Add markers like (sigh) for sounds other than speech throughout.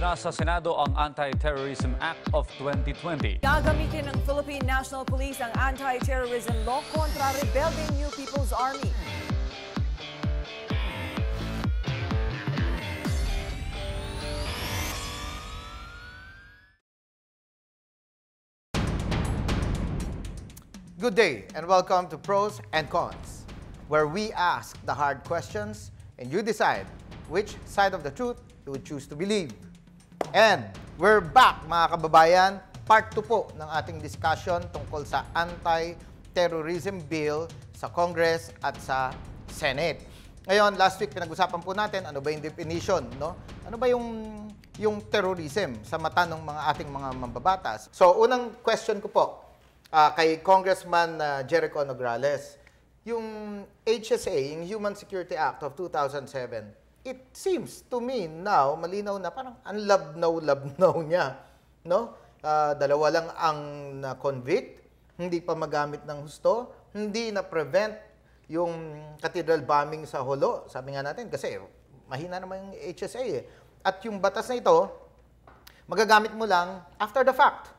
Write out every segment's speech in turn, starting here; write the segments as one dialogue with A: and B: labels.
A: na sa Senado ang Anti-Terrorism Act of 2020. Gagamitin ng Philippine National Police ang Anti-Terrorism Law kontra rebelding New People's Army.
B: Good day and welcome to Pros and Cons, where we ask the hard questions and you decide which side of the truth you would choose to believe. And we're back mga kababayan, part 2 po ng ating discussion tungkol sa anti-terrorism bill sa Congress at sa Senate. Ngayon, last week pinag-usapan po natin ano ba yung definition, no? Ano ba yung yung terrorism sa mata ng mga ating mga mambabatas? So, unang question ko po uh, kay Congressman uh, Jericho Nograles. Yung HSA, yung Human Security Act of 2007, it seems to me now, malinaw na parang ang love labnaw (laughs) niya. No? Uh, dalawa lang ang na-convict, hindi pa magamit ng husto, hindi na-prevent yung cathedral bombing sa Holo. Sabi nga natin, kasi mahina naman yung HSA eh. At yung batas na ito, magagamit mo lang after the fact.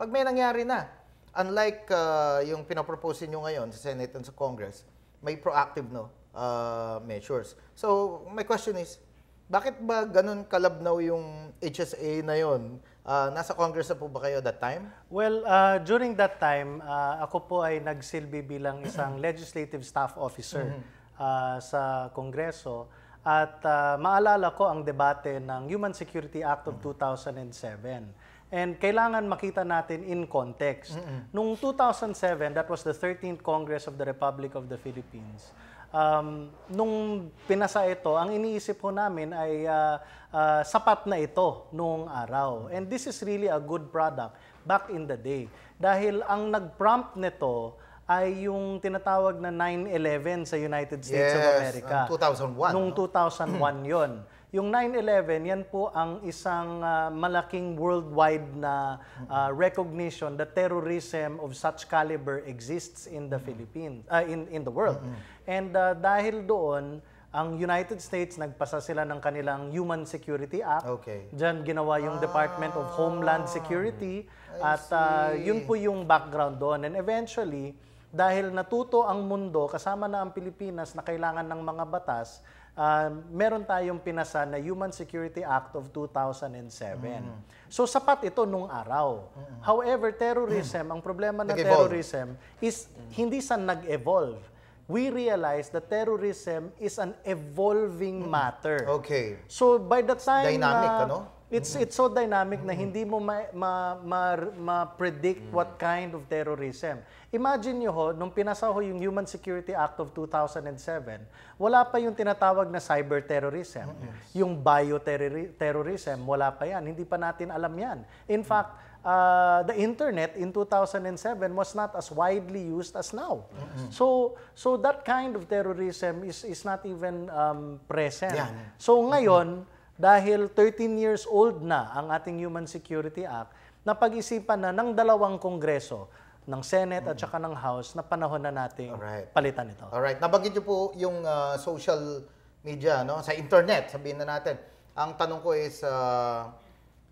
B: Pag may nangyari na. Unlike uh, yung pinapropose nyo ngayon sa Senate and sa Congress, may proactive no uh, measures. So, my question is, bakit ba ganun kalabnaw yung HSA na yon? Uh, nasa Congress na po ba kayo that time?
C: Well, uh, during that time, uh, ako po ay nagsilbi bilang isang legislative staff officer mm-hmm. uh, sa Kongreso. At uh, maalala ko ang debate ng Human Security Act of 2007. And kailangan makita natin in context. mm Noong 2007, that was the 13th Congress of the Republic of the Philippines um, nung pinasa ito, ang iniisip ho namin ay uh, uh, sapat na ito nung araw. And this is really a good product back in the day. Dahil ang nag-prompt nito ay yung tinatawag na 9-11 sa United States yes, of America. Yes, 2001. Nung 2001 yon yung 9-11, yan po ang isang uh, malaking worldwide na uh, recognition that terrorism of such caliber exists in the Philippines, uh, in, in the world. Mm-hmm. And uh, dahil doon, ang United States, nagpasa sila ng kanilang Human Security Act. Okay. Diyan ginawa yung ah, Department of Homeland Security. I at uh, yun po yung background doon. And eventually, dahil natuto ang mundo, kasama na ang Pilipinas na kailangan ng mga batas, uh, meron tayong pinasa na Human Security Act of 2007. Mm. So sapat ito nung araw. Mm. However, terrorism, mm. ang problema ng terrorism is mm. hindi sa nag-evolve. We realize that terrorism is an evolving mm. matter. Okay. So by the time Dynamic, na, uh, ano? It's it's so dynamic na hindi mo ma ma, ma, ma, ma what kind of terrorism. Imagine nyo ho, nung pinasa ho yung Human Security Act of 2007, wala pa yung tinatawag na cyber terrorism. Oh, yes. Yung bioterrorism, wala pa yan. Hindi pa natin alam yan. In fact, uh, the internet in 2007 was not as widely used as now. mm So so that kind of terrorism is is not even um, present. Yeah. So ngayon, mm-hmm dahil 13 years old na ang ating Human Security Act, na pag isipan na ng dalawang kongreso, ng Senate at saka ng House na panahon na nating Alright. palitan ito.
B: Alright, nabanggit niyo po yung ah, social media, no? sa internet, sabihin na natin. Ang tanong ko is, ah,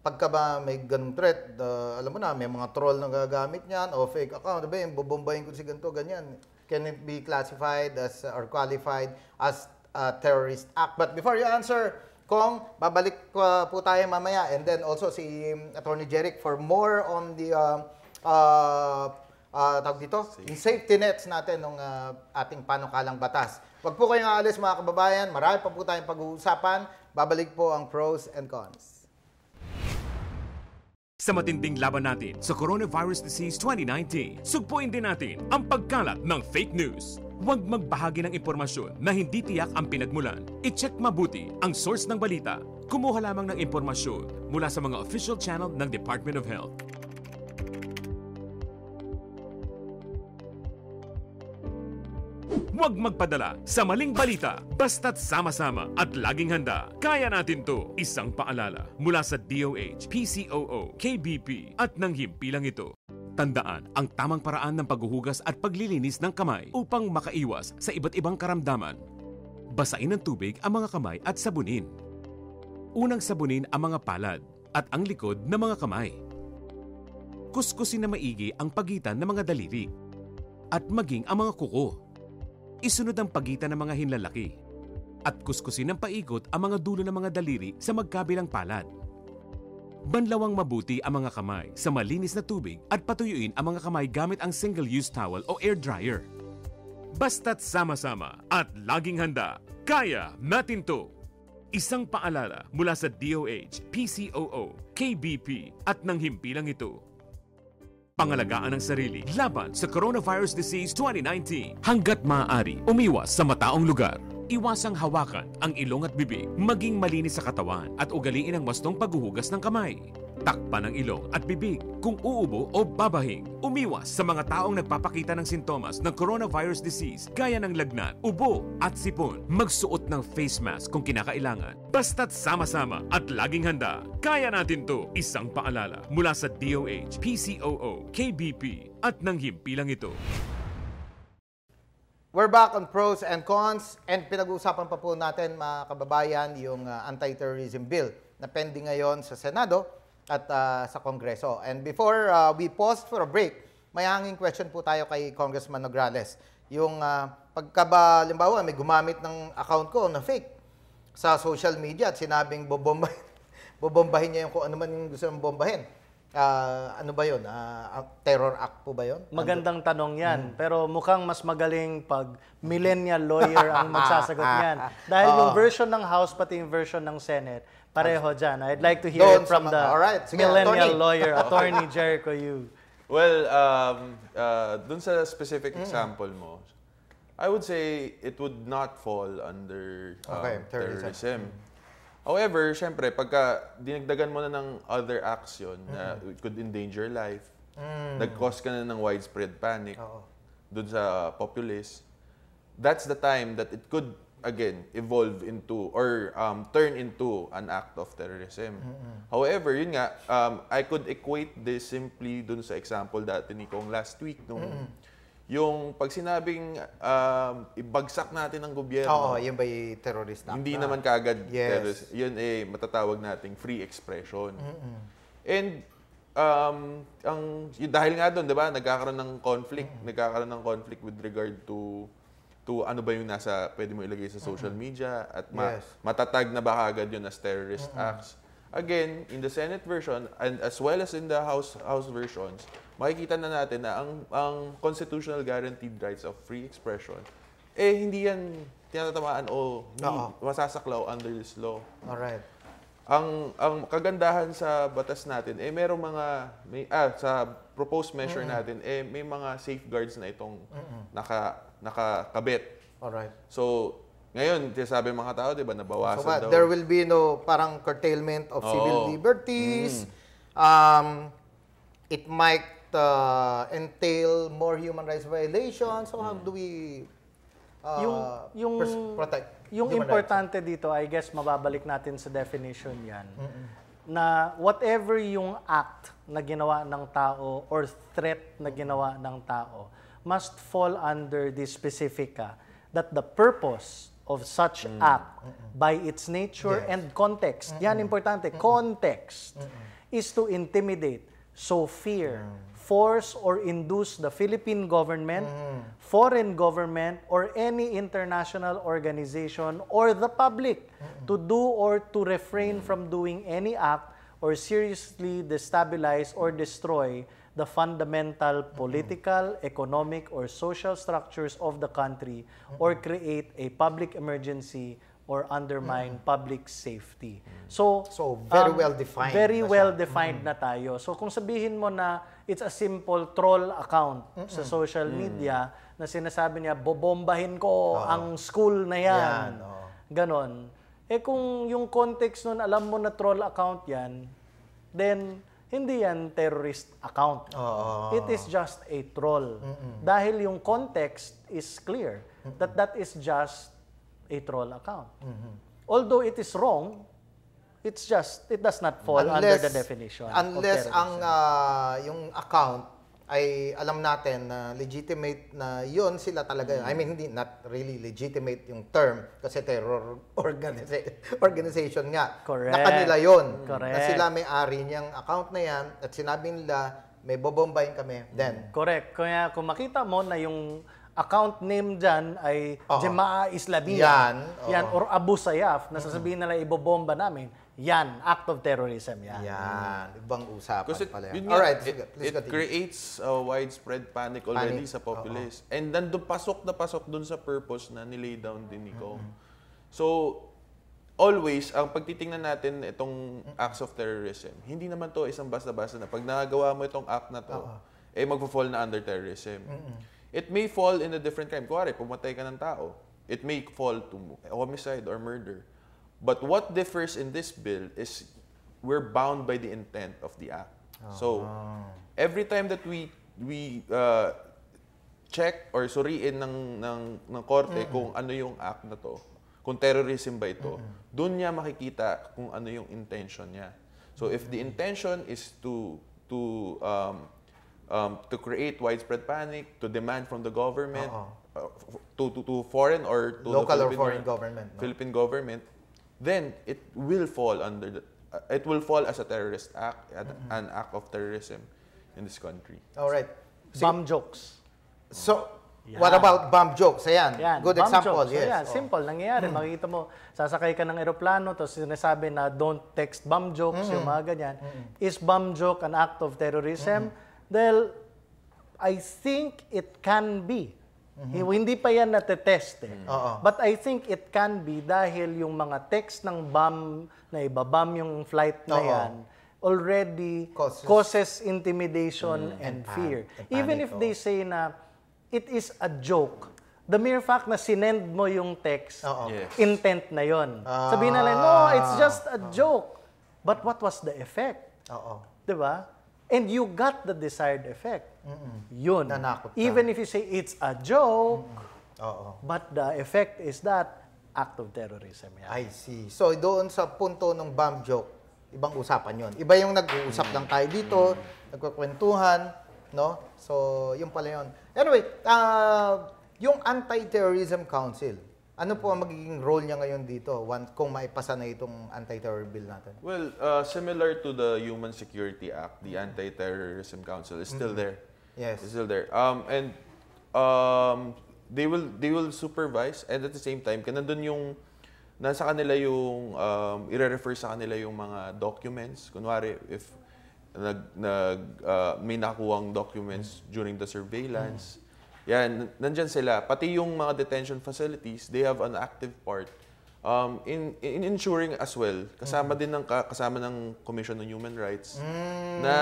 B: pagka ba may ganung threat, ah, alam mo na, may mga troll na gagamit niyan o fake account, ano ba diba yun, bobombahin ko si ganito, ganyan. Can it be classified as or qualified as a terrorist act? But before you answer, Kong, babalik uh, po tayo mamaya. And then also si um, Attorney Jeric for more on the uh, uh, uh, tawag dito, yung safety nets natin ng uh, ating panukalang batas. Huwag po kayong aalis mga kababayan, marami pa po tayong pag-uusapan. Babalik po ang pros and cons.
A: Sa matinding laban natin sa coronavirus disease 2019, sugpuin din natin ang pagkalat ng fake news Huwag magbahagi ng impormasyon na hindi tiyak ang pinagmulan. I-check mabuti ang source ng balita. Kumuha lamang ng impormasyon mula sa mga official channel ng Department of Health. Huwag magpadala sa maling balita. Basta't sama-sama at laging handa. Kaya natin to. Isang paalala mula sa DOH, PCOO, KBP at ng himpilang ito. Tandaan ang tamang paraan ng paghuhugas at paglilinis ng kamay upang makaiwas sa iba't ibang karamdaman. Basain ng tubig ang mga kamay at sabunin. Unang sabunin ang mga palad at ang likod ng mga kamay. Kuskusin na maigi ang pagitan ng mga daliri at maging ang mga kuko isunod ang pagitan ng mga hinlalaki at kuskusin ng paikot ang mga dulo ng mga daliri sa magkabilang palad. Banlawang mabuti ang mga kamay sa malinis na tubig at patuyuin ang mga kamay gamit ang single-use towel o air dryer. Basta't sama-sama at laging handa, kaya natin to! Isang paalala mula sa DOH, PCOO, KBP at nang himpilang ito pangalagaan ang sarili laban sa coronavirus disease 2019. Hanggat maaari, umiwas sa mataong lugar. Iwasang hawakan ang ilong at bibig, maging malinis sa katawan at ugaliin ang wastong paghuhugas ng kamay. Takpan ng ilong at bibig kung uubo o babahing. Umiwas sa mga taong nagpapakita ng sintomas ng coronavirus disease gaya ng lagnat, ubo at sipon. Magsuot ng face mask kung kinakailangan. Basta't sama-sama at laging handa. Kaya natin to. Isang paalala mula sa DOH, PCOO, KBP at ng himpilang ito.
B: We're back on pros and cons and pinag-uusapan pa po natin mga kababayan yung uh, anti-terrorism bill na pending ngayon sa Senado at uh, sa Kongreso. And before uh, we pause for a break, may hanging question po tayo kay Congressman Nograles. Yung uh, pagka ba, limbawa, may gumamit ng account ko na fake sa social media at sinabing bobombahin, (laughs) bobombahin niya
C: yung kung ano man yung gusto mong bombahin. Uh, ano ba yun? Uh, terror act po ba yun? Magandang tanong yan. Mm. Pero mukhang mas magaling pag millennial lawyer ang magsasagot (laughs) niyan. Dahil oh. yung version ng House pati yung version ng Senate, Pareho dyan. I'd like to hear Doon it from the All right. Sige, millennial attorney. lawyer, (laughs) attorney
D: Jericho Yu. Well, um, uh, dun sa specific mm. example mo, I would say it would not fall under um, okay, terrorism. terrorism. However, syempre, pagka dinagdagan mo na ng other acts yun, mm. na uh, could endanger life, mm. nag-cause ka na ng widespread panic Oo. dun sa populace, that's the time that it could again evolve into or um, turn into an act of terrorism. Mm-hmm. However, yun nga um, I could equate this simply dun sa example dati ni Kong last week nung mm-hmm. yung pag sinabing um, ibagsak natin ang gobyerno. Oo, yun ba terrorist act? Hindi na. naman kaagad yes. terrorist. Yun eh matatawag nating free expression. Mm-hmm. And um, ang dahil nga doon, 'di ba, nagkakaroon ng conflict, mm-hmm. nagkakaroon ng conflict with regard to to ano ba yung nasa pwede mo ilagay sa social media at ma- yes. matatag na baka agad yun as terrorist uh-huh. acts. Again, in the Senate version and as well as in the House House versions, makikita na natin na ang ang constitutional guaranteed rights of free expression eh hindi yan tinatamaan o hindi masasaklaw under this law. Alright. Ang ang kagandahan sa batas natin eh merong mga may ah, sa proposed measure mm-hmm. natin eh may mga safeguards na itong mm-hmm. naka nakakabit. Alright. So, ngayon, sabi mga tao, di ba, nabawasan so, daw. There
B: will be no parang curtailment of Oo. civil liberties. Mm. Um, it might uh, entail more human rights violations. So, how mm. do we uh, yung, yung, protect Yung importante
C: rights? dito, I guess, mababalik natin sa definition yan. Mm-mm. Na whatever yung act na ginawa ng tao or threat na ginawa ng tao, must fall under the specifica that the purpose of such mm. act mm -mm. by its nature yes. and context, yan importante, context, is to intimidate, so fear, mm. force or induce the Philippine government, foreign government, or any international organization or the public to do or to refrain mm. from doing any act or seriously destabilize or destroy the fundamental political, economic, or social structures of the country or create a public emergency or undermine mm. public safety. Mm. So, so very um, well defined. Very well defined mm. na tayo. So kung sabihin mo na it's a simple troll account mm -mm. sa social mm. media na sinasabi niya bobombahin ko oh. ang school na 'yan. yan oh. Ganon eh kung yung context nun, alam mo na troll account yan, then hindi yan terrorist account. Oh. It is just a troll. Mm-mm. Dahil yung context is clear Mm-mm. that that is just a troll account. Mm-hmm. Although it is wrong, it's just, it does not fall unless, under the definition. Unless ang uh, yung account ay alam natin
B: na legitimate na yon sila talaga yun. Mm. I mean, hindi not really legitimate yung term kasi terror (laughs) organiza- organization nga. Correct. Na kanila yon mm. Correct. Na sila
C: may-ari niyang account na yan at sinabi nila, may bobombayin kami mm. then. Correct. Kaya kung makita mo na yung account name dyan ay Oo. Jamaa Islamia. Yan. Yan, or Abu Sayyaf, na sasabihin nila ibobomba namin. Yan, act of terrorism yan. Yan, ibang
D: usapan Kasi pala yan. Yun All right, it, please it continue. creates a widespread panic already panic. sa populace. Uh-oh. And nandun, pasok na pasok dun sa purpose na nilay down din ni Kong. Mm-hmm. So, always, ang pagtitingnan natin itong acts of terrorism, hindi naman to isang basta-basta na pag nagawa mo itong act na to, Uh-oh. eh magpo-fall na under terrorism. Mm-hmm. It may fall in a different crime. Kuwari, pumatay ka ng tao. It may fall to homicide or murder But what differs in this bill is we're bound by the intent of the act. Oh. So ah. every time that we we uh, check or suriin ng ng ng korte mm-hmm. kung ano yung act na to, kung terrorism ba ito, mm-hmm. doon niya makikita kung ano yung intention niya. So if the intention is to to um, um, to create widespread panic, to demand from the government, uh-huh. uh, to, to to foreign or to local the or foreign government, no? Philippine government, then it will fall under the, uh, it will fall as a terrorist act, an, mm-hmm. an act of terrorism in this country.
C: All right. So, bomb jokes. So, yan. What about bomb jokes? Ayan, Yan. good bomb example. Jokes. Yes. Ayan, oh. simple, nangyayari. Mm. Makikita mo, sasakay ka ng eroplano, tapos sinasabi na don't text bomb jokes, mm. yung mga ganyan. Mm. Is bomb joke an act of terrorism? Mm. Well, I think it can be. Mm-hmm. Hindi pa yan natetest eh. Mm-hmm. But I think it can be dahil yung mga text ng BAM na ibabam yung flight na Oo. yan already causes, causes intimidation mm-hmm. and, and fear. And Even if they say na it is a joke, the mere fact na sinend mo yung text, Yes. intent na yon. Ah. Sabihin na lang, ah. no, it's just a joke. But what was the effect? Oo. 'Di ba? And you got the desired effect. Mm-mm. Yun. Nanakot ka. Even if you say it's a joke, Oo. but the effect is that
B: act of terrorism. Yan. I see. So doon sa punto ng bomb joke, ibang usapan yon. Iba yung nag-uusap mm. lang tayo dito, mm. nagkukwentuhan, no? So, yung pala yon. Anyway, uh, yung Anti-Terrorism Council, ano po ang magiging role niya ngayon dito once kung maipasa na itong anti-terror bill natin?
D: Well, uh, similar to the Human Security Act, the mm-hmm. Anti-Terrorism Council is still mm -hmm. there. Yes. It's still there. Um, and um, they will they will supervise and at the same time kanandun yung nasa kanila yung um, i-refer sa kanila yung mga documents. Kunwari if nag nag uh, may nakuwang documents during the surveillance. Mm -hmm Yeah, nandiyan sila. Pati yung mga detention facilities, they have an active part um, in, in ensuring as well, kasama mm. din ng kasama ng Commission on Human Rights mm. na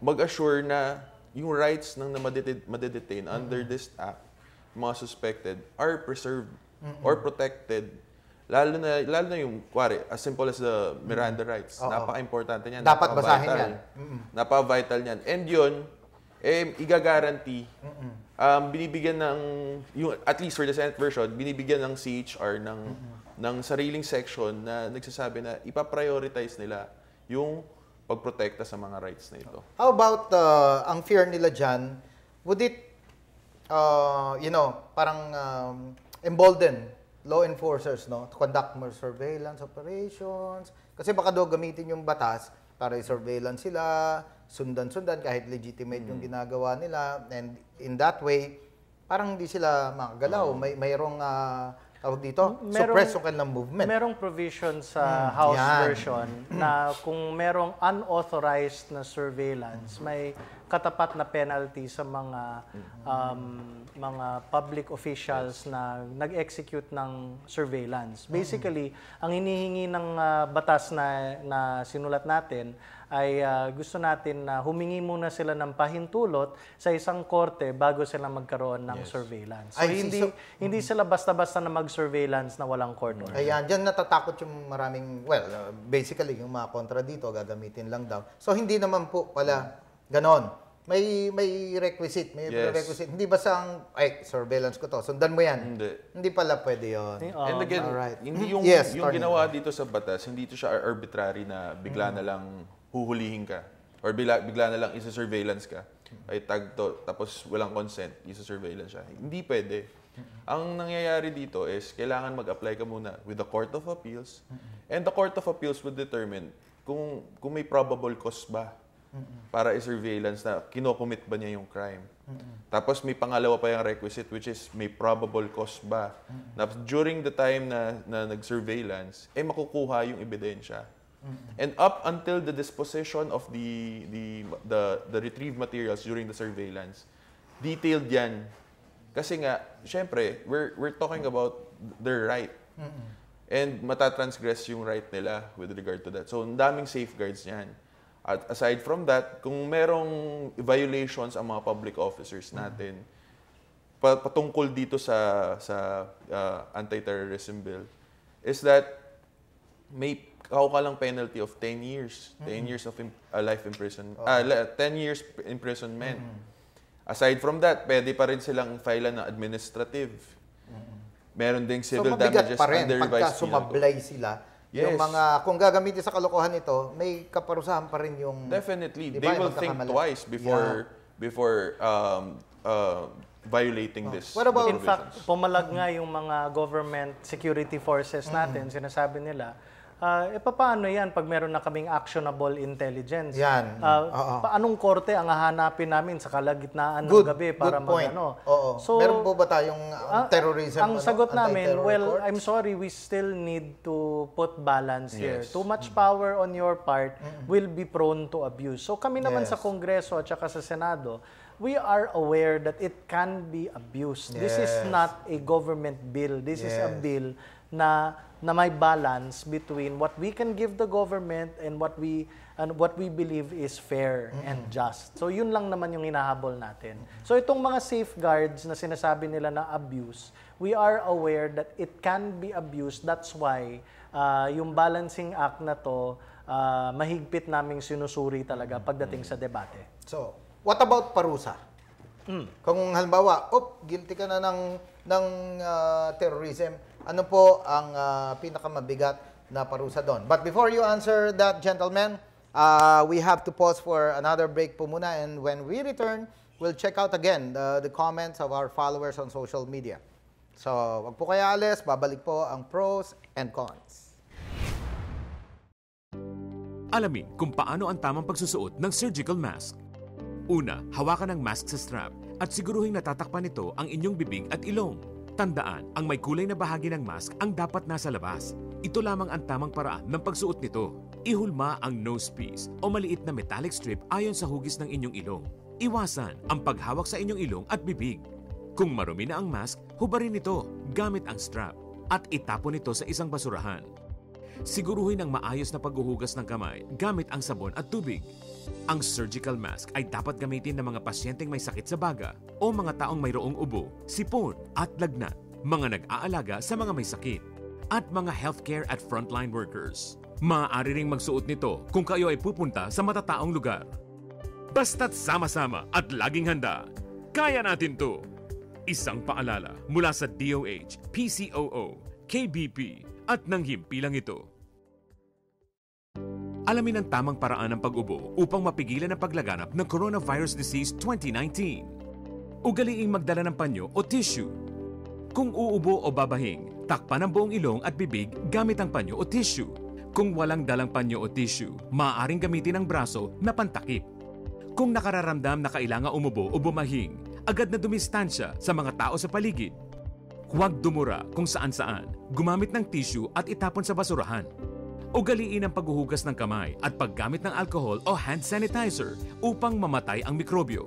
D: mag-assure na yung rights ng na madedetain madedetain mm. under this act, mga suspected are preserved mm-hmm. or protected lalo na lalo na yung kware as simple as the Miranda mm. rights. Oh, Napaka-importante niyan. Dapat basahin 'yan. Mm-hmm. Napaka-vital niyan. And 'yun, eh, igagaranti, mm um, binibigyan ng, yung, at least for the Senate version, binibigyan ng CHR ng, Mm-mm. ng sariling section na nagsasabi na ipaprioritize nila yung pagprotekta sa mga rights na ito.
B: How about uh, ang fear nila dyan, would it, uh, you know, parang um, embolden law enforcers no, to conduct more surveillance operations? Kasi baka daw gamitin yung batas para i-surveillance sila, sundan-sundan kahit legitimate mm. yung hmm. ginagawa nila and in that way parang hindi sila makagalaw hmm. may mayroong uh, tawag dito merong, suppress yung
C: kanilang movement merong provision sa mm, house yan. version na (clears throat) kung merong unauthorized na surveillance may katapat na penalty sa mga um, mga public officials na nag-execute ng surveillance. Basically, ang hinihingi ng uh, batas na, na sinulat natin ay uh, gusto natin na humingi muna sila ng pahintulot sa isang korte bago sila magkaroon ng yes. surveillance. So, hindi so, hindi sila basta-basta na mag-surveillance na walang court order. Mm-hmm. Ayan, diyan natatakot yung maraming well, uh,
B: basically yung mga kontra dito gagamitin lang daw. So hindi naman po pala Ganon. May may requisite, may yes. requisite. Hindi basta ang, ay, surveillance ko to, sundan mo yan. Hindi. Hindi pala pwede 'yon. Um, And oh, again, right. hindi yung, yes, yung ginawa
D: on. dito sa batas, hindi ito siya arbitrary na bigla mm. na lang huhulihin ka. Or bigla, bigla na lang isa-surveillance ka. Mm-hmm. Ay tag to, tapos walang consent, isa-surveillance siya. Hindi pwede. Mm-hmm. Ang nangyayari dito is kailangan mag-apply ka muna with the Court of Appeals and the Court of Appeals will determine kung kung may probable cause ba para i-surveillance na kinocommit ba niya yung crime. Mm-mm. Tapos may pangalawa pa yung requisite which is may probable cause ba. Mm-mm. Na during the time na, na nag-surveillance, eh makukuha yung ebidensya. And up until the disposition of the, the, the, the retrieved materials during the surveillance, detailed yan. Kasi nga, syempre, we're, we're talking about their right. Mm-mm. And matatransgress yung right nila with regard to that. So, ang daming safeguards niyan. At aside from that, kung merong violations ang mga public officers mm-hmm. natin, mm-hmm. patungkol dito sa sa uh, anti-terrorism bill is that may kaukalang penalty of 10 years, mm-hmm. 10 years of imp- uh, life imprisonment, okay. Oh. uh, 10 years imprisonment. Mm-hmm. Aside from that, pwede pa rin silang file na administrative. Mm-hmm. Meron ding civil so, damages pa rin, under revised penal code. sila, Yes. Yung mga,
B: kung gagamitin sa kalokohan ito, may kaparusahan pa
C: rin yung... Definitely.
B: Diba, They will think twice
D: before yeah. before um, uh, violating oh. this. What about, in fact,
C: pumalag nga yung mga government security forces natin. Mm-hmm. Sinasabi nila, Uh, ah, e eh, paano yan pag meron na kaming actionable intelligence? Yan. Uh, Oo. Paanong korte ang hahanapin namin sa kalagitnaan good, ng gabi para good point. magano?
B: Oo. So, meron po
C: ba tayong uh, terrorism? Ang ano, sagot namin, well, courts? I'm sorry, we still need to put balance yes. here. Too much mm. power on your part mm. will be prone to abuse. So kami naman yes. sa Kongreso at saka sa Senado, we are aware that it can be abused. Yes. This is not a government bill. This yes. is a bill na na may balance between what we can give the government and what we and what we believe is fair mm-hmm. and just. So yun lang naman yung hinahabol natin. Mm-hmm. So itong mga safeguards na sinasabi nila na abuse, we are aware that it can be abused. That's why uh, yung balancing act na to uh, mahigpit naming sinusuri talaga pagdating mm-hmm. sa debate. So, what about parusa? Mm. Kung
B: halimbawa, op, ginti ka na ng ng uh, terrorism, ano po ang uh, pinakamabigat na parusa doon. But before you answer that, gentlemen, uh, we have to pause for another break po muna and when we return, we'll check out again the, the comments of our followers on social media. So, wag po kaya alis, babalik po ang pros
A: and cons. Alamin kung paano ang tamang pagsusuot ng surgical mask. Una, hawakan ang mask sa strap at siguruhin natatakpan nito ang inyong bibig at ilong. Tandaan, ang may kulay na bahagi ng mask ang dapat nasa labas. Ito lamang ang tamang paraan ng pagsuot nito. Ihulma ang nose piece o maliit na metallic strip ayon sa hugis ng inyong ilong. Iwasan ang paghawak sa inyong ilong at bibig. Kung marumi na ang mask, hubarin ito gamit ang strap at itapon ito sa isang basurahan. Siguruhin ang maayos na paghuhugas ng kamay gamit ang sabon at tubig ang surgical mask ay dapat gamitin ng mga pasyenteng may sakit sa baga o mga taong mayroong ubo, sipon at lagnat, mga nag-aalaga sa mga may sakit, at mga healthcare at frontline workers. Maaari ring magsuot nito kung kayo ay pupunta sa matataong lugar. Basta't sama-sama at laging handa, kaya natin to! Isang paalala mula sa DOH, PCOO, KBP at ng himpilang ito. Alamin ang tamang paraan ng pag-ubo upang mapigilan ang paglaganap ng coronavirus disease 2019. Ugaliing magdala ng panyo o tissue. Kung uubo o babahing, takpan ang buong ilong at bibig gamit ang panyo o tissue. Kung walang dalang panyo o tissue, maaaring gamitin ang braso na pantakip. Kung nakararamdam na kailangan umubo o bumahing, agad na dumistansya sa mga tao sa paligid Huwag dumura kung saan-saan. Gumamit ng tissue at itapon sa basurahan. Ugaliin ang paghuhugas ng kamay at paggamit ng alcohol o hand sanitizer upang mamatay ang mikrobyo.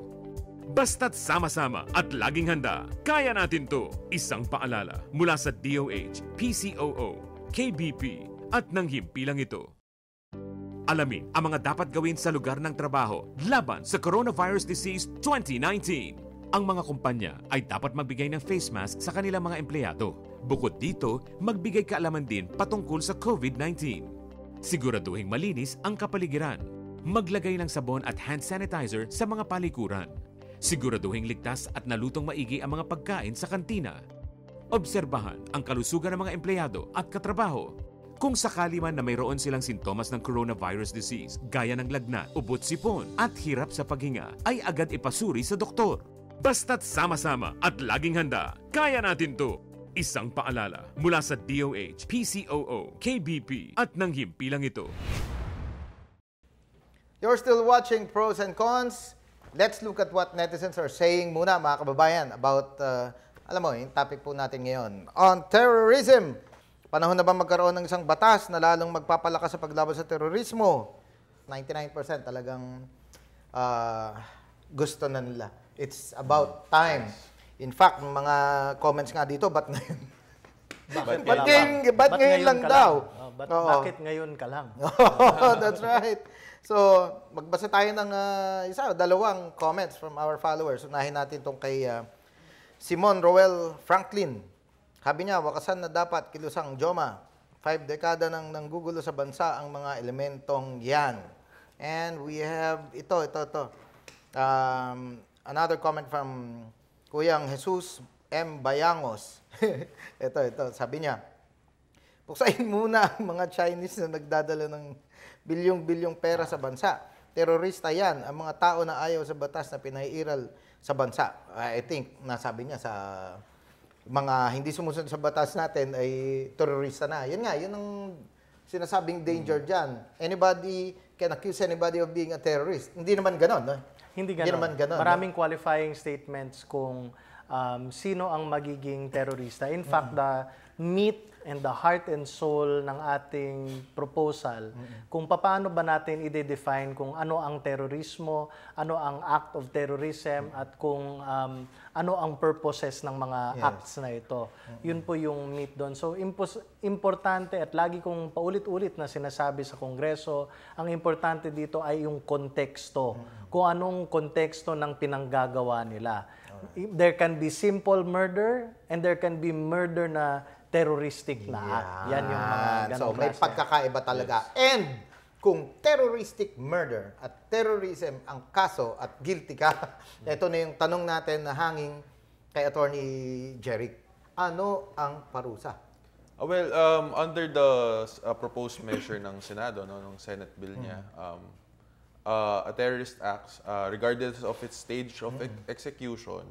A: Basta't sama-sama at laging handa, kaya natin to! Isang paalala mula sa DOH, PCOO, KBP at ng himpilang ito. Alamin ang mga dapat gawin sa lugar ng trabaho laban sa Coronavirus Disease 2019. Ang mga kumpanya ay dapat magbigay ng face mask sa kanilang mga empleyado. Bukod dito, magbigay kaalaman din patungkol sa COVID-19. Siguraduhin malinis ang kapaligiran. Maglagay ng sabon at hand sanitizer sa mga palikuran. Siguraduhin ligtas at nalutong maigi ang mga pagkain sa kantina. Obserbahan ang kalusugan ng mga empleyado at katrabaho kung sakali man na mayroon silang sintomas ng coronavirus disease gaya ng lagnat, ubot sipon at hirap sa paghinga ay agad ipasuri sa doktor. Basta't sama-sama at laging handa, kaya natin to. Isang paalala mula sa DOH, PCOO, KBP at ng himpilang ito.
B: You're still watching Pros and Cons. Let's look at what netizens are saying muna mga kababayan about, uh, alam mo, yung topic po natin ngayon. On terrorism, panahon na ba magkaroon ng isang batas na lalong magpapalakas sa paglaban sa terorismo? 99% talagang uh, gusto na nila It's about time. In fact, mga comments nga dito, ba't ngayon? Bakit ba't ngayon, ba't ba't ngayon lang, lang daw? Oh, ba't, Bakit ngayon ka lang? (laughs) Oh, that's right. So, magbasa tayo ng uh, isa, dalawang comments from our followers. Unahin natin itong kay uh, Simon Roel Franklin. Sabi niya, wakasan na dapat kilusang Joma. Five dekada nang nanggugulo sa bansa ang mga elementong yan. And we have, ito, ito, ito. Um, another comment from Kuyang Jesus M. Bayangos. (laughs) ito, ito. Sabi niya, buksain muna ang mga Chinese na nagdadala ng bilyong-bilyong pera sa bansa. Terorista yan, ang mga tao na ayaw sa batas na pinaiiral sa bansa. I think, nasabi niya sa mga hindi sumusunod sa batas natin ay terorista na. Yan nga, yun ang sinasabing danger mm. dyan. Anybody can accuse anybody of being a terrorist. Hindi naman ganon. No?
C: Hindi ganun. Hindi naman ganun. Maraming qualifying statements kung um, sino ang magiging terorista. In fact, mm. the meat and the heart and soul ng ating proposal mm-hmm. kung paano ba natin i-define kung ano ang terorismo, ano ang act of terrorism mm-hmm. at kung um, ano ang purposes ng mga yes. acts na ito. Mm-hmm. Yun po yung meat doon. So impos- importante at lagi kong paulit-ulit na sinasabi sa Kongreso, ang importante dito ay yung konteksto. Mm-hmm. Kung anong konteksto ng pinanggagawa nila. Right. There can be simple murder and there can be murder na terroristic na act. Yan, yung mga ganun. So, may
B: pagkakaiba talaga. Yes. And, kung terroristic murder at terrorism ang kaso at guilty ka, ito (laughs) na yung tanong natin na hanging kay Attorney Jeric. Ano ang parusa?
D: Uh, well, um, under the uh, proposed measure ng Senado, no, ng Senate bill niya, mm. um, uh, a terrorist act, uh, regardless of its stage of mm. ex- execution,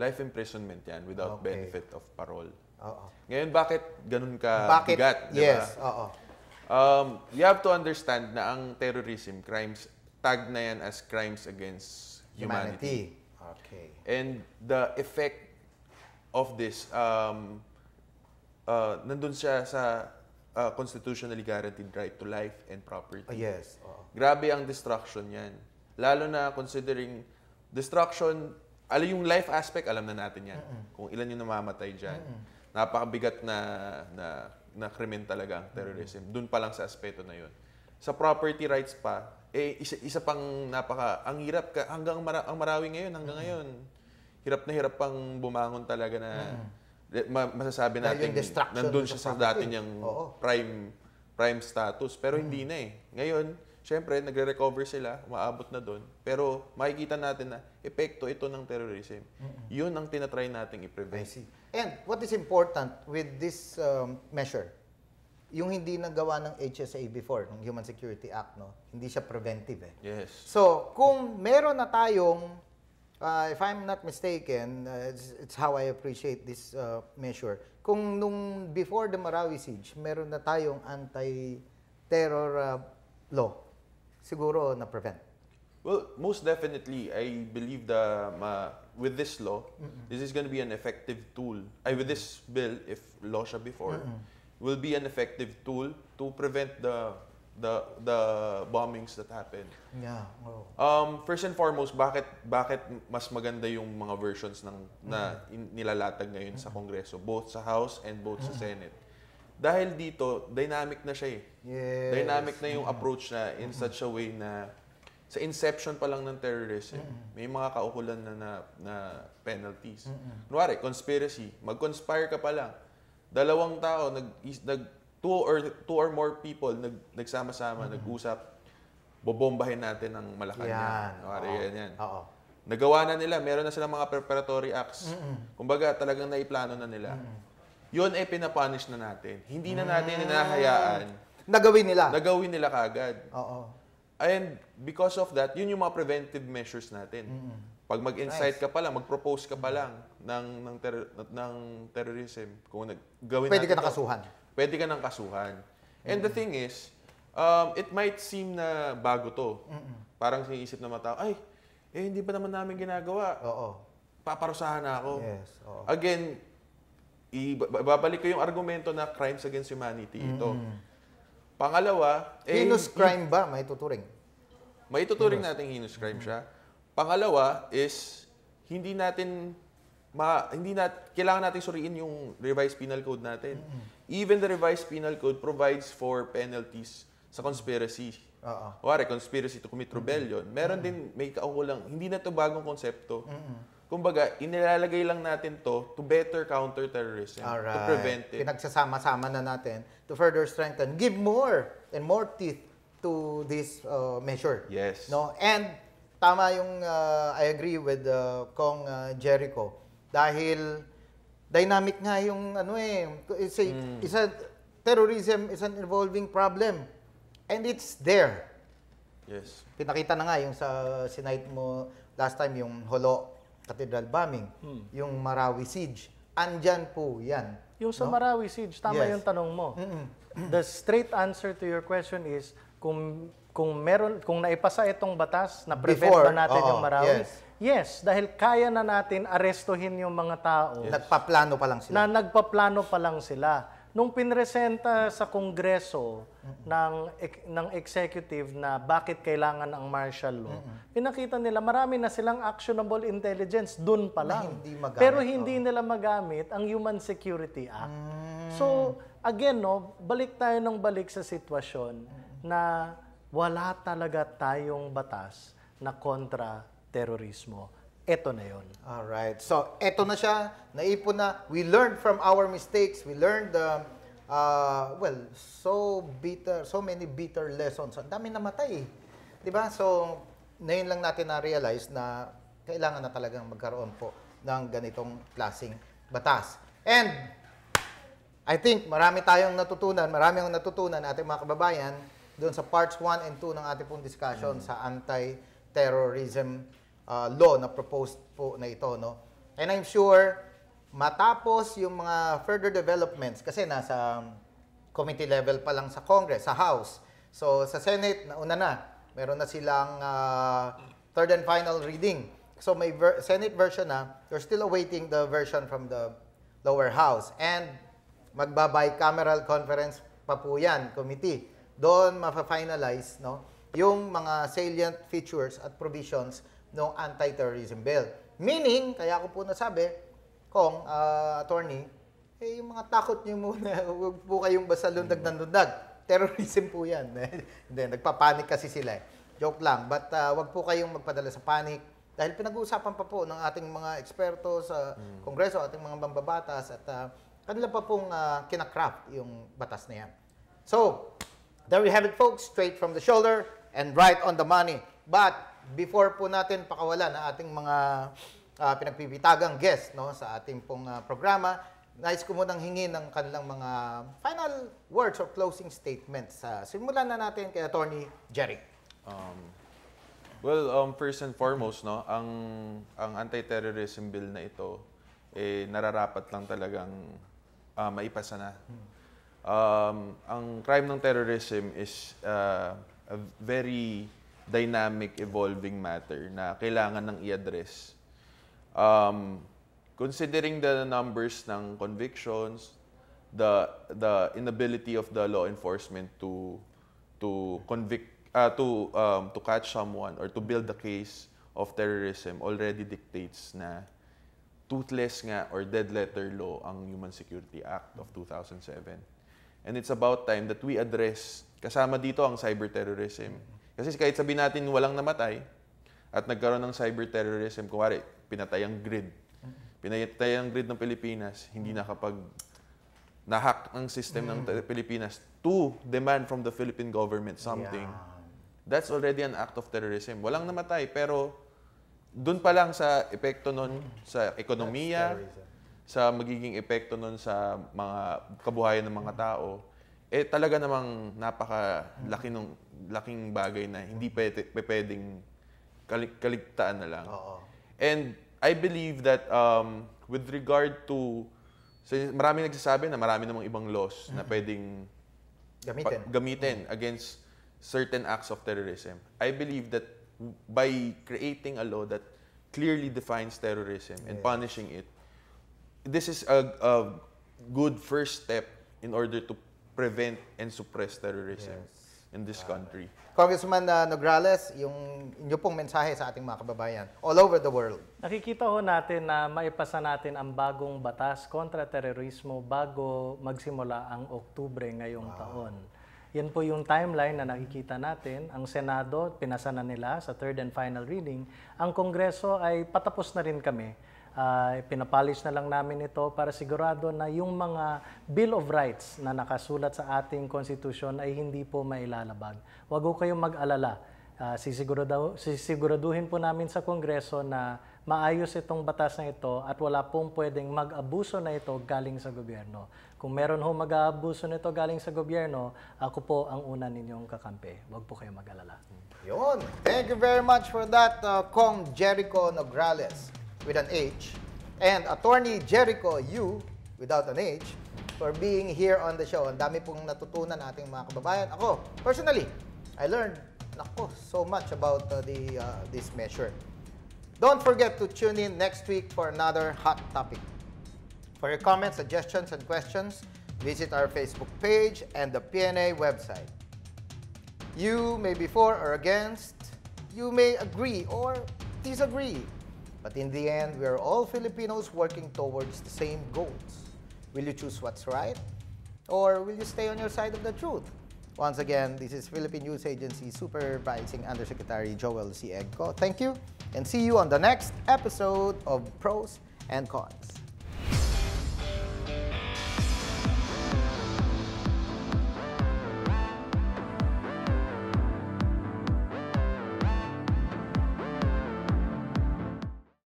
D: life imprisonment yan without okay. benefit of parole. Oo. Ngayon, bakit ganun ka bakit? bigat? Diba? Yes, oo. Um, you have to understand na ang terrorism, crimes, tag na yan as crimes against humanity. humanity. Okay. And the effect of this, um, uh, nandun siya sa uh, constitutionally guaranteed right to life and property. Oh, yes. Oo. Grabe ang destruction yan. Lalo na considering destruction, alam yung life aspect, alam na natin yan. Mm-mm. Kung ilan yung namamatay dyan. Mm-mm napakabigat na, na, na krimen talaga ang terrorism. Doon pa lang sa aspeto na 'yon. Sa property rights pa, eh, isa, isa pang napaka, ang hirap, ka, hanggang mara, ang marawi ngayon, hanggang mm. ngayon, hirap na hirap pang bumangon talaga na mm. ma, masasabi natin, nandoon siya sa dati niyang Oo. prime prime status. Pero mm. hindi na eh. Ngayon, Siyempre, nagre-recover sila, umaabot na doon. Pero makikita natin na epekto ito ng terrorism. Mm-hmm. Yun ang tinatry nating i-prevent. I see.
B: And what is important with this um, measure? Yung hindi nagawa ng HSA before, ng Human Security Act, no? hindi siya preventive. Eh. Yes. So, kung meron na tayong, uh, if I'm not mistaken, uh, it's, it's how I appreciate this uh, measure. Kung nung before the Marawi siege, meron na tayong anti-terror uh, law siguro na-prevent?
D: Well, most definitely, I believe the with this law, mm-hmm. this is going to be an effective tool. I with this bill, if law siya before, mm-hmm. will be an effective tool to prevent the the the bombings that happened. Yeah. Oh. Um first and foremost, bakit bakit mas maganda yung mga versions ng mm-hmm. in, nilalatag ngayon mm-hmm. sa Kongreso, both sa House and both mm-hmm. sa Senate dahil dito, dynamic na siya eh. Yes. Dynamic na yung mm-hmm. approach na in mm-hmm. such a way na sa inception pa lang ng terrorism, mm-hmm. may mga kaukulan na, na, na penalties. Mm-hmm. Kunwari, conspiracy. Mag-conspire ka pa lang. Dalawang tao, nag, nag, two, or, two or more people nag, nagsama-sama, mm-hmm. nag-usap, bobombahin natin ng Malacañang. Yan. Kunwari, Oo. yan, yan. Oo. Nagawa na nila, meron na silang mga preparatory acts. Mm-hmm. Kumbaga, talagang naiplano na nila. Mm-hmm yun ay pinapunish na natin. Hindi na natin hmm. hinahayaan. Nagawin nila. Nagawin nila kagad. Oo. And because of that, yun yung mga preventive measures natin. Mm-mm. Pag mag-incite Nice. ka pa lang, mag-propose ka pa lang ng ng, ter- ng terrorism, kung nag gawin Pwede ka natin to, pwede ka ng kasuhan. And the thing is, um, it might seem na bago to. Parang sinisip ng mga tao, ay, eh, hindi pa naman namin ginagawa. Oo. Paparusahan na ako. Yes, oo. Again, ibabalik ko yung argumento na crimes against humanity ito. Mm. Pangalawa, eh, heinous
B: crime ba may tuturing?
D: May tuturing heinous. nating heinous crime mm-hmm. siya. Pangalawa is hindi natin ma, hindi nat, kailangan natin suriin yung revised penal code natin. Mm-hmm. Even the revised penal code provides for penalties sa conspiracy. Oo. Uh-huh. conspiracy to commit rebellion. Meron mm-hmm. din, may kaukulang, hindi na to bagong konsepto. Mm-hmm. Kumbaga, inilalagay lang natin to to better counter terrorism, Alright. to prevent it.
B: Pinagsasama-sama na natin to further strengthen, give more and more teeth to this uh, measure. Yes. No? And tama yung uh, I agree with uh, Kong uh, Jericho dahil dynamic nga yung ano eh is a, mm. it's a terrorism is an evolving problem and it's there. Yes. Pinakita na nga yung sa sinight mo last time yung holo Cathedral bombing,
D: hmm.
C: yung Marawi siege, andyan po yan. Yung sa no? Marawi siege, tama yes. yung tanong mo. Mm-mm. (clears throat) The straight answer to your question is kung kung meron kung naipasa itong batas na prevent Before, na natin oo, yung Marawi. Yes. yes, dahil kaya na natin arestuhin yung mga tao. Yes. Nagpaplano pa lang sila. Na nagpaplano pa lang sila. Nung pinresenta sa Kongreso ng, ng executive na bakit kailangan ang martial law, mm-hmm. pinakita nila marami na silang actionable intelligence doon pa lang. hindi
D: magamit, Pero hindi
C: no? nila magamit ang Human Security Act. mm So, again, no, balik tayo ng balik sa sitwasyon na wala talaga tayong batas na kontra terorismo eto na yon. All right. So,
B: eto na siya, naipon na. We learned from our mistakes. We learned the um, uh, well, so bitter, so many bitter lessons. Ang dami namatay. Eh. 'Di ba? So, ngayon lang natin na-realize na kailangan na talagang magkaroon po ng ganitong klasing batas. And I think marami tayong natutunan, marami ang natutunan ating mga kababayan doon sa parts 1 and 2 ng ating pong discussion mm. sa anti-terrorism uh, law na proposed po na ito. No? And I'm sure matapos yung mga further developments kasi nasa um, committee level pa lang sa Congress, sa House. So sa Senate, nauna na. Meron na silang uh, third and final reading. So may ver- Senate version na. They're still awaiting the version from the lower house. And magbabay bicameral conference pa po yan, committee. Doon mapafinalize no, yung mga salient features at provisions ng anti-terrorism bill. Meaning, kaya ko po nasabi, kung uh, ah, attorney, eh, yung mga takot nyo muna, (laughs) huwag po kayong basta lundag ng lundag. Terrorism po yan. (laughs) Hindi, nagpapanik kasi sila eh. Joke lang. But uh, ah, wag po kayong magpadala sa panic. Dahil pinag-uusapan pa po ng ating mga eksperto sa mm. Kongreso, ating mga bambabatas, at uh, kanila pa pong uh, kinakraft yung batas na yan. So, there we have it folks, straight from the shoulder and right on the money. But before po natin pakawalan na ating mga uh, pinagpipitagang guest no, sa ating pong uh, programa, nais ko munang hingi ng kanilang mga final words or closing statements. Uh, simulan na natin kay Attorney
D: Jerry. Um, well, um, first and foremost, no, ang, ang anti-terrorism bill na ito, eh, nararapat lang talagang uh, maipasa na. Hmm. Um, ang crime ng terrorism is uh, a very dynamic evolving matter na kailangan ng i-address. Um, considering the numbers ng convictions, the the inability of the law enforcement to to convict uh, to um, to catch someone or to build the case of terrorism already dictates na toothless nga or dead letter law ang Human Security Act of 2007. And it's about time that we address kasama dito ang cyberterrorism. mm kasi kahit sabihin natin walang namatay at nagkaroon ng cyber terrorism, kuwari, pinatay ang grid. Pinatay ang grid ng Pilipinas, hindi mm. nakapag nahack ang system ng mm. Pilipinas to demand from the Philippine government something. Yeah. That's already an act of terrorism. Walang namatay pero doon pa lang sa epekto nun sa ekonomiya, sa magiging epekto nun sa mga kabuhayan ng mga tao, eh talaga namang napakalaki mm. nung laking bagay na hindi pwede, pwedeng kalik, kaligtaan na lang. Oo. And I believe that um, with regard to so maraming nagsasabi na marami namang ibang laws mm-hmm. na pwedeng gamitin, pa, gamitin mm-hmm. against certain acts of terrorism. I believe that by creating a law that clearly defines terrorism yes. and punishing it, this is a, a good first step in order to prevent and suppress terrorism. Yes in this country.
B: Congressman uh, Nograles, yung inyo pong
C: mensahe sa ating mga kababayan
D: all over the world.
C: Nakikita ho natin na maipasa natin ang bagong batas kontra terorismo bago magsimula ang Oktubre ngayong wow. taon. Yan po yung timeline na nakikita natin. Ang Senado, pinasa na nila sa third and final reading. Ang Kongreso ay patapos na rin kami Uh, pinapolish na lang namin ito para sigurado na yung mga Bill of Rights na nakasulat sa ating konstitusyon ay hindi po mailalabag. Huwag kayong mag-alala. Uh, sisigurado, sisiguraduhin po namin sa Kongreso na maayos itong batas na ito at wala pong pwedeng mag-abuso na ito galing sa gobyerno. Kung meron ho mag-aabuso nito galing sa gobyerno, ako po ang una ninyong kakampi. Huwag po kayong mag-alala.
B: Yun. Thank you very much for that, uh, Kong Jericho Nograles with an H, and Attorney Jericho U without an H for being here on the show. Ang dami pong natutunan nating mga kababayan. Ako, personally, I learned nako, so much about uh, the uh, this measure. Don't forget to tune in next week for another hot topic. For your comments, suggestions, and questions, visit our Facebook page and the PNA website. You may be for or against. You may agree or disagree But in the end, we are all Filipinos working towards the same goals. Will you choose what's right? Or will you stay on your side of the truth? Once again, this is Philippine News Agency Supervising Undersecretary Joel C. Egco. Thank you, and see you on the next episode of Pros and Cons.